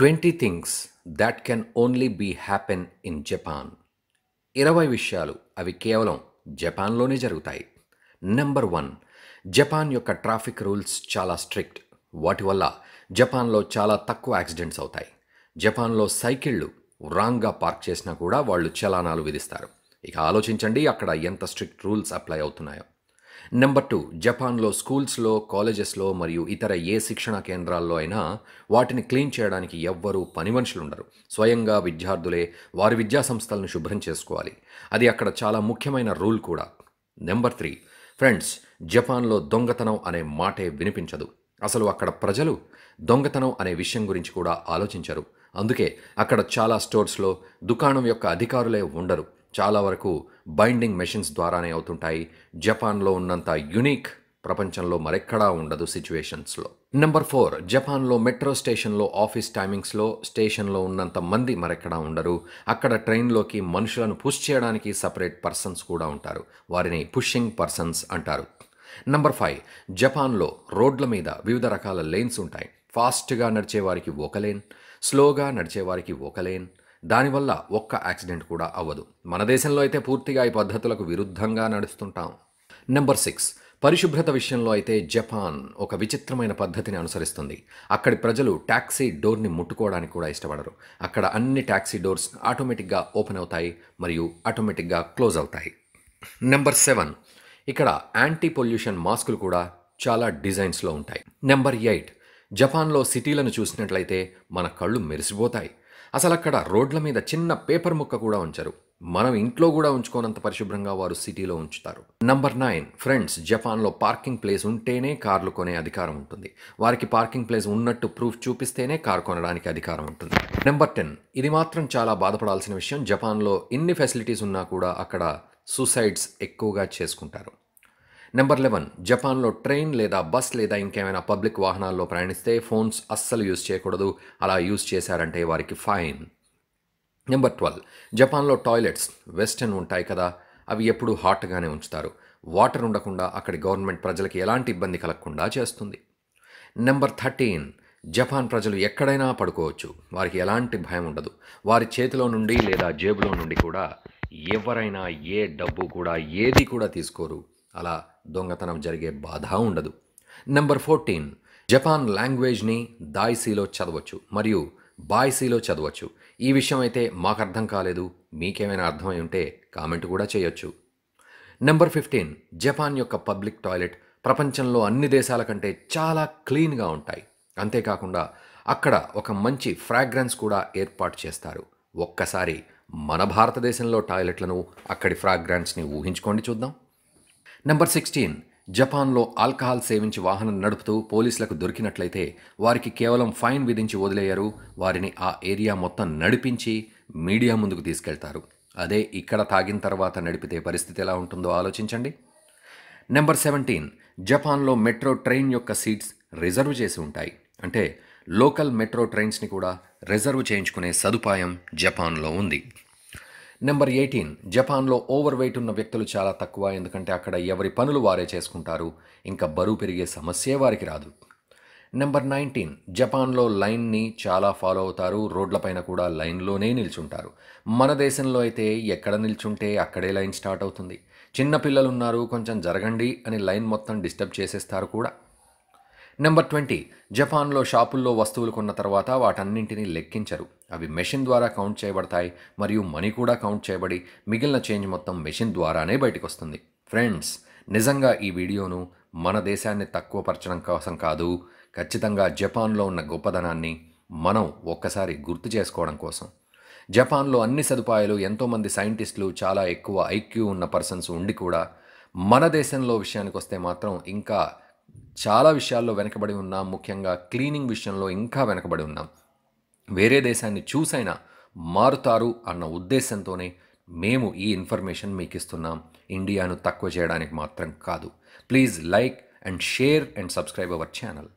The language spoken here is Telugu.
twenty things that can only be happen in Japan ఇరవై విషయాలు అవి కేవలం జపాన్లోనే జరుగుతాయి నెంబర్ వన్ జపాన్ యొక్క ట్రాఫిక్ రూల్స్ చాలా స్ట్రిక్ట్ వాటి వల్ల జపాన్లో చాలా తక్కువ యాక్సిడెంట్స్ అవుతాయి జపాన్లో సైకిళ్ళు రాంగ్గా పార్క్ చేసినా కూడా వాళ్ళు చలానాలు విధిస్తారు ఇక ఆలోచించండి అక్కడ ఎంత స్ట్రిక్ట్ రూల్స్ అప్లై అవుతున్నాయో నెంబర్ టూ జపాన్లో స్కూల్స్లో కాలేజెస్లో మరియు ఇతర ఏ శిక్షణా కేంద్రాల్లో అయినా వాటిని క్లీన్ చేయడానికి ఎవ్వరూ పని మనుషులు ఉండరు స్వయంగా విద్యార్థులే వారి విద్యా సంస్థలను శుభ్రం చేసుకోవాలి అది అక్కడ చాలా ముఖ్యమైన రూల్ కూడా నెంబర్ త్రీ ఫ్రెండ్స్ జపాన్లో దొంగతనం అనే మాటే వినిపించదు అసలు అక్కడ ప్రజలు దొంగతనం అనే విషయం గురించి కూడా ఆలోచించరు అందుకే అక్కడ చాలా స్టోర్స్లో దుకాణం యొక్క అధికారులే ఉండరు చాలా వరకు బైండింగ్ మెషిన్స్ ద్వారానే అవుతుంటాయి జపాన్లో ఉన్నంత యునిక్ ప్రపంచంలో మరెక్కడా ఉండదు సిచ్యువేషన్స్లో నెంబర్ ఫోర్ జపాన్లో మెట్రో స్టేషన్లో ఆఫీస్ టైమింగ్స్లో స్టేషన్లో ఉన్నంత మంది మరెక్కడా ఉండరు అక్కడ ట్రైన్లోకి మనుషులను పుష్ చేయడానికి సపరేట్ పర్సన్స్ కూడా ఉంటారు వారిని పుషింగ్ పర్సన్స్ అంటారు నెంబర్ ఫైవ్ జపాన్లో రోడ్ల మీద వివిధ రకాల లేన్స్ ఉంటాయి ఫాస్ట్గా నడిచేవారికి ఒక లేన్ స్లోగా నడిచేవారికి ఒక లేన్ దానివల్ల ఒక్క యాక్సిడెంట్ కూడా అవ్వదు మన దేశంలో అయితే పూర్తిగా ఈ పద్ధతులకు విరుద్ధంగా నడుస్తుంటాం నెంబర్ సిక్స్ పరిశుభ్రత విషయంలో అయితే జపాన్ ఒక విచిత్రమైన పద్ధతిని అనుసరిస్తుంది అక్కడి ప్రజలు ట్యాక్సీ డోర్ని ముట్టుకోవడానికి కూడా ఇష్టపడరు అక్కడ అన్ని ట్యాక్సీ డోర్స్ ఆటోమేటిక్గా ఓపెన్ అవుతాయి మరియు ఆటోమేటిక్గా క్లోజ్ అవుతాయి నెంబర్ సెవెన్ ఇక్కడ యాంటీ పొల్యూషన్ మాస్కులు కూడా చాలా డిజైన్స్లో ఉంటాయి నెంబర్ ఎయిట్ జపాన్లో సిటీలను చూసినట్లయితే మన కళ్ళు మెరిసిపోతాయి అసలు అక్కడ రోడ్ల మీద చిన్న పేపర్ ముక్క కూడా ఉంచరు మనం ఇంట్లో కూడా ఉంచుకోనంత పరిశుభ్రంగా వారు సిటీలో ఉంచుతారు నంబర్ నైన్ ఫ్రెండ్స్ జపాన్లో పార్కింగ్ ప్లేస్ ఉంటేనే కార్లు కొనే అధికారం ఉంటుంది వారికి పార్కింగ్ ప్లేస్ ఉన్నట్టు ప్రూఫ్ చూపిస్తేనే కార్ కొనడానికి అధికారం ఉంటుంది నెంబర్ టెన్ ఇది మాత్రం చాలా బాధపడాల్సిన విషయం జపాన్లో ఇన్ని ఫెసిలిటీస్ ఉన్నా కూడా అక్కడ సూసైడ్స్ ఎక్కువగా చేసుకుంటారు నెంబర్ లెవెన్ జపాన్లో ట్రైన్ లేదా బస్ లేదా ఇంకేమైనా పబ్లిక్ వాహనాల్లో ప్రయాణిస్తే ఫోన్స్ అస్సలు యూజ్ చేయకూడదు అలా యూజ్ చేశారంటే వారికి ఫైన్ నెంబర్ ట్వెల్వ్ జపాన్లో టాయిలెట్స్ వెస్టర్న్ ఉంటాయి కదా అవి ఎప్పుడూ హాట్గానే ఉంచుతారు వాటర్ ఉండకుండా అక్కడి గవర్నమెంట్ ప్రజలకి ఎలాంటి ఇబ్బంది కలగకుండా చేస్తుంది నెంబర్ థర్టీన్ జపాన్ ప్రజలు ఎక్కడైనా పడుకోవచ్చు వారికి ఎలాంటి భయం ఉండదు వారి చేతిలో నుండి లేదా జేబులో నుండి కూడా ఎవరైనా ఏ డబ్బు కూడా ఏది కూడా తీసుకోరు అలా దొంగతనం జరిగే బాధ ఉండదు నెంబర్ ఫోర్టీన్ జపాన్ లాంగ్వేజ్ని దాయిసీలో చదవచ్చు మరియు బాయిసీలో చదవచ్చు ఈ విషయం అయితే మాకు అర్థం కాలేదు మీకేమైనా అర్థమై ఉంటే కామెంట్ కూడా చేయొచ్చు నెంబర్ ఫిఫ్టీన్ జపాన్ యొక్క పబ్లిక్ టాయిలెట్ ప్రపంచంలో అన్ని దేశాల కంటే చాలా క్లీన్గా ఉంటాయి అంతేకాకుండా అక్కడ ఒక మంచి ఫ్రాగ్రెన్స్ కూడా ఏర్పాటు చేస్తారు ఒక్కసారి మన భారతదేశంలో టాయిలెట్లను అక్కడి ఫ్రాగ్రెన్స్ని ఊహించుకోండి చూద్దాం నంబర్ సిక్స్టీన్ జపాన్లో ఆల్కహాల్ సేవించి వాహనం నడుపుతూ పోలీసులకు దొరికినట్లయితే వారికి కేవలం ఫైన్ విధించి వదిలేయరు వారిని ఆ ఏరియా మొత్తం నడిపించి మీడియా ముందుకు తీసుకెళ్తారు అదే ఇక్కడ తాగిన తర్వాత నడిపితే పరిస్థితి ఎలా ఉంటుందో ఆలోచించండి నెంబర్ సెవెంటీన్ జపాన్లో మెట్రో ట్రైన్ యొక్క సీట్స్ రిజర్వ్ చేసి ఉంటాయి అంటే లోకల్ మెట్రో ట్రైన్స్ని కూడా రిజర్వ్ చేయించుకునే సదుపాయం జపాన్లో ఉంది నెంబర్ ఎయిటీన్ జపాన్లో ఓవర్ వెయిట్ ఉన్న వ్యక్తులు చాలా తక్కువ ఎందుకంటే అక్కడ ఎవరి పనులు వారే చేసుకుంటారు ఇంకా బరువు పెరిగే సమస్యే వారికి రాదు నెంబర్ నైన్టీన్ జపాన్లో లైన్ని చాలా ఫాలో అవుతారు రోడ్లపైన కూడా లైన్లోనే నిల్చుంటారు మన దేశంలో అయితే ఎక్కడ నిల్చుంటే అక్కడే లైన్ స్టార్ట్ అవుతుంది చిన్న ఉన్నారు కొంచెం జరగండి అని లైన్ మొత్తం డిస్టర్బ్ చేసేస్తారు కూడా నెంబర్ ట్వంటీ జపాన్లో షాపుల్లో వస్తువులు కొన్న తర్వాత వాటన్నింటినీ లెక్కించరు అవి మెషిన్ ద్వారా కౌంట్ చేయబడతాయి మరియు మనీ కూడా కౌంట్ చేయబడి మిగిలిన చేంజ్ మొత్తం మెషిన్ ద్వారానే బయటకు వస్తుంది ఫ్రెండ్స్ నిజంగా ఈ వీడియోను మన దేశాన్ని తక్కువ పరచడం కోసం కాదు ఖచ్చితంగా జపాన్లో ఉన్న గొప్పదనాన్ని మనం ఒక్కసారి గుర్తు చేసుకోవడం కోసం జపాన్లో అన్ని సదుపాయాలు ఎంతోమంది సైంటిస్టులు చాలా ఎక్కువ ఐక్యూ ఉన్న పర్సన్స్ ఉండి కూడా మన దేశంలో విషయానికి వస్తే మాత్రం ఇంకా చాలా విషయాల్లో వెనకబడి ఉన్నాం ముఖ్యంగా క్లీనింగ్ విషయంలో ఇంకా వెనకబడి ఉన్నాం వేరే దేశాన్ని చూసైనా మారుతారు అన్న ఉద్దేశంతోనే మేము ఈ ఇన్ఫర్మేషన్ మీకు ఇస్తున్నాం ఇండియాను తక్కువ చేయడానికి మాత్రం కాదు please like and share and subscribe our channel